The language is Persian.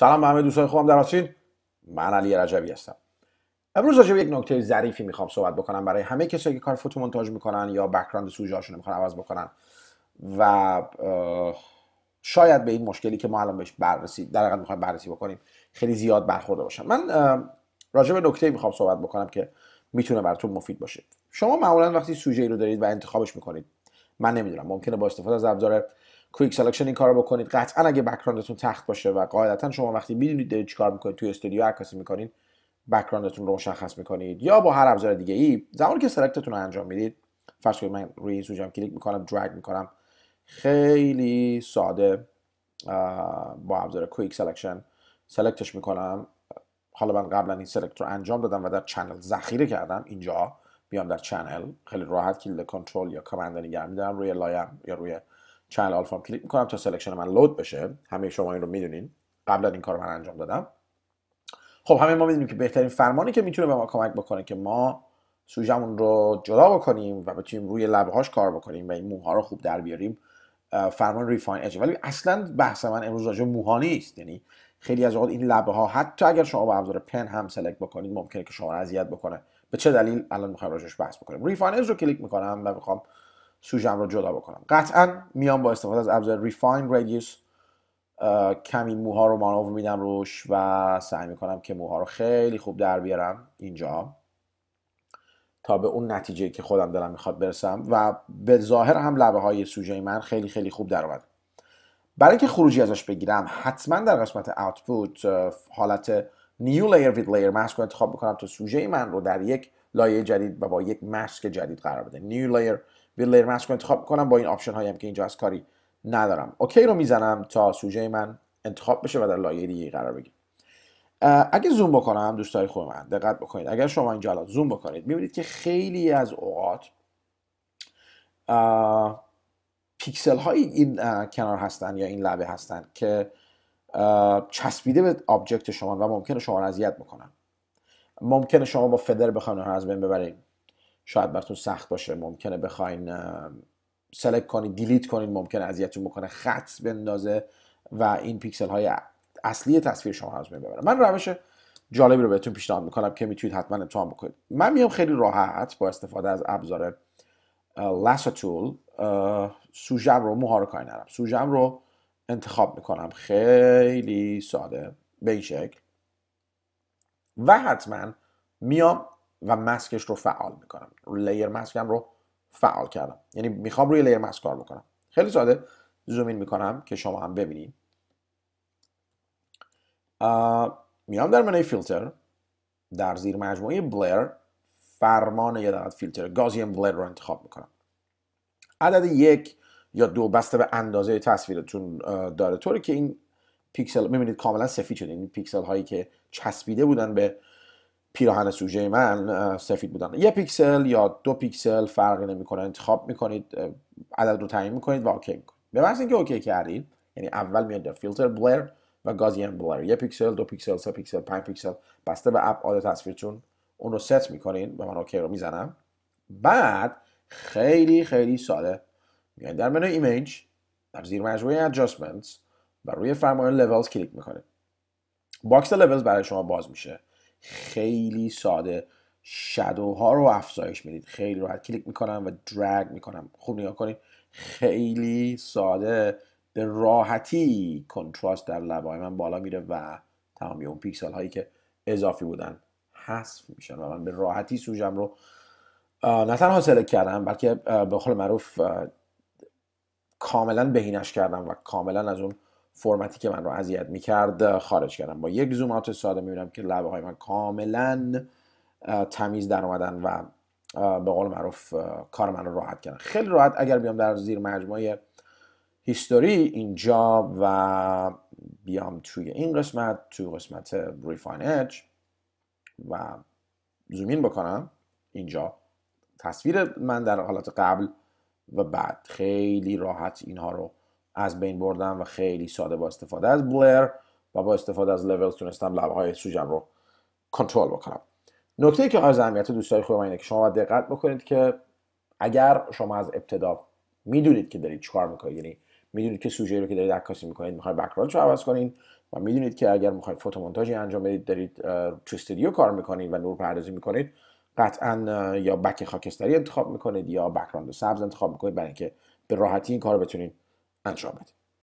سلام به همه دوستان خوبم در آسین من علی رجبی هستم امروز راجع یک نکته ظریفی میخوام صحبت بکنم برای همه کسایی که کار فوتو مونتاژ میکنن یا بک‌گراند سوژه هاشون میخوان عوض بکنن و شاید به این مشکلی که ما الان بهش بررسی در واقع میخوایم بررسی بکنیم خیلی زیاد برخورده باشم من راجع به نکته میخوام صحبت بکنم که میتونه براتون مفید باشه شما معمولا وقتی سوژه ای رو دارید و انتخابش میکنید من نمیدونم ممکنه با استفاده از ابزار کویک سلکشن این کارو بکنید قطعا اگه بک‌گراندتون تخت باشه و قاعدتا شما وقتی میدونید دارید چیکار میکنید توی استودیو عکاسی میکنید بک‌گراندتون رو مشخص میکنید یا با هر ابزار دیگه ای زمانی که سلکتتون رو انجام میدید فرض کنید من روی این سوژم کلیک میکنم درگ میکنم خیلی ساده با ابزار کویک سلکشن سلکتش میکنم حالا من قبلا این سلکت رو انجام دادم و در چنل ذخیره کردم اینجا بیام در چنل خیلی راحت کلید کنترل یا کامند نگه روی لایم یا روی چنل آلفام کلیک میکنم تا سلکشن من لود بشه همه شما این رو میدونین قبلا این کار من انجام دادم خب همه ما میدونیم که بهترین فرمانی که میتونه به ما کمک بکنه که ما سوژمون رو جدا بکنیم و بتونیم روی لبه هاش کار بکنیم و این موها رو خوب در بیاریم فرمان ریفاین اج ولی اصلا بحث من امروز راجع موها نیست یعنی خیلی از اوقات این لبه ها حتی اگر شما با ابزار پن هم سلکت بکنید ممکنه که شما اذیت بکنه به چه دلیل الان میخوام راجعش بحث بکنم ریفاین رو کلیک میکنم و میخوام سوژم رو جدا بکنم قطعا میام با استفاده از ابزار ریفاین رادیوس کمی موها رو مانو میدم روش و سعی میکنم که موها رو خیلی خوب در بیارم اینجا تا به اون نتیجه که خودم دارم میخواد برسم و به ظاهر هم لبه های سوژه من خیلی خیلی خوب در اومد برای که خروجی ازش بگیرم حتما در قسمت اوتپوت حالت نیو لایر وید لایر ماسک رو انتخاب میکنم تا سوژه من رو در یک لایه جدید و با یک ماسک جدید قرار بده نیو به لیر ماسک رو انتخاب کنم با این آپشن هایم که اینجا از کاری ندارم اوکی رو میزنم تا سوژه من انتخاب بشه و در لایه دیگه قرار بگیره اگه زوم بکنم دوستای خوب من دقت بکنید اگر شما اینجا الان زوم بکنید میبینید که خیلی از اوقات پیکسل های این کنار هستن یا این لبه هستن که چسبیده به آبجکت شما و ممکنه شما رو اذیت بکنن ممکنه شما با فدر بخواین از بین ببرید شاید براتون سخت باشه ممکنه بخواین سلکت کنید دیلیت کنید ممکنه اذیتتون بکنه خط بندازه و این پیکسل های اصلی تصویر شما از بین ببره من روش جالبی رو بهتون پیشنهاد میکنم که میتونید حتما امتحان بکنید من میام خیلی راحت با استفاده از ابزار لاسا تول سوژم رو موها رو کاری رو انتخاب میکنم خیلی ساده به این شکل و حتما میام و مسکش رو فعال میکنم لیر مسکم رو فعال کردم یعنی میخوام روی لیر مسک کار بکنم خیلی ساده زومین میکنم که شما هم ببینید میام در منوی فیلتر در زیر مجموعه بلر فرمان یه فیلتر گازیم بلر رو انتخاب میکنم عدد یک یا دو بسته به اندازه تصویرتون داره طوری که این پیکسل میبینید کاملا سفید شده این پیکسل هایی که چسبیده بودن به پیراهن سوژه من سفید بودن یه پیکسل یا دو پیکسل فرقی نمیکنه انتخاب میکنید عدد رو تعیین میکنید و اوکی میکنید به محض اینکه اوکی کردید یعنی اول میاد در فیلتر بلر و گازین بلر یه پیکسل دو پیکسل سه پیکسل پنج پیکسل بسته به ابعاد تصویرتون اون رو ست میکنید و من اوکی رو میزنم بعد خیلی خیلی ساده میاد در منو ایمیج در زیر مجموعه ادجاستمنتس و روی فرمان لولز کلیک میکنید باکس لولز برای شما باز میشه خیلی ساده شدو ها رو افزایش میدید خیلی راحت کلیک میکنم و درگ میکنم خوب نگاه کنید خیلی ساده به راحتی کنتراست در لبای من بالا میره و تمامی اون پیکسل هایی که اضافی بودن حذف میشن و من به راحتی سوژم رو نه تنها سلک کردم بلکه به قول معروف کاملا بهینش کردم و کاملا از اون فرمتی که من رو اذیت میکرد خارج کردم با یک زوم اوت ساده میبینم که لبه های من کاملا تمیز در اومدن و به قول معروف کار من رو راحت کردن خیلی راحت اگر بیام در زیر مجموعه هیستوری اینجا و بیام توی این قسمت تو قسمت ریفاین اج و زومین بکنم اینجا تصویر من در حالات قبل و بعد خیلی راحت اینها رو از بین بردم و خیلی ساده با استفاده از بلر و با استفاده از لولز تونستم های سوجم رو کنترل بکنم نکته که از اهمیت دوستای خود اینه که شما باید دقت بکنید که اگر شما از ابتدا میدونید که دارید چیکار میکنید یعنی میدونید که سوژه رو که دارید عکاسی میکنید میخواید بک‌گراندش رو عوض کنید و میدونید که اگر میخواید فوتومونتاژی انجام بدید دارید تو استودیو کار میکنید و نور پردازی میکنید قطعا یا بک خاکستری انتخاب میکنید یا بک‌گراند سبز انتخاب میکنید برای اینکه به راحتی این کار بتونید انجام بدیم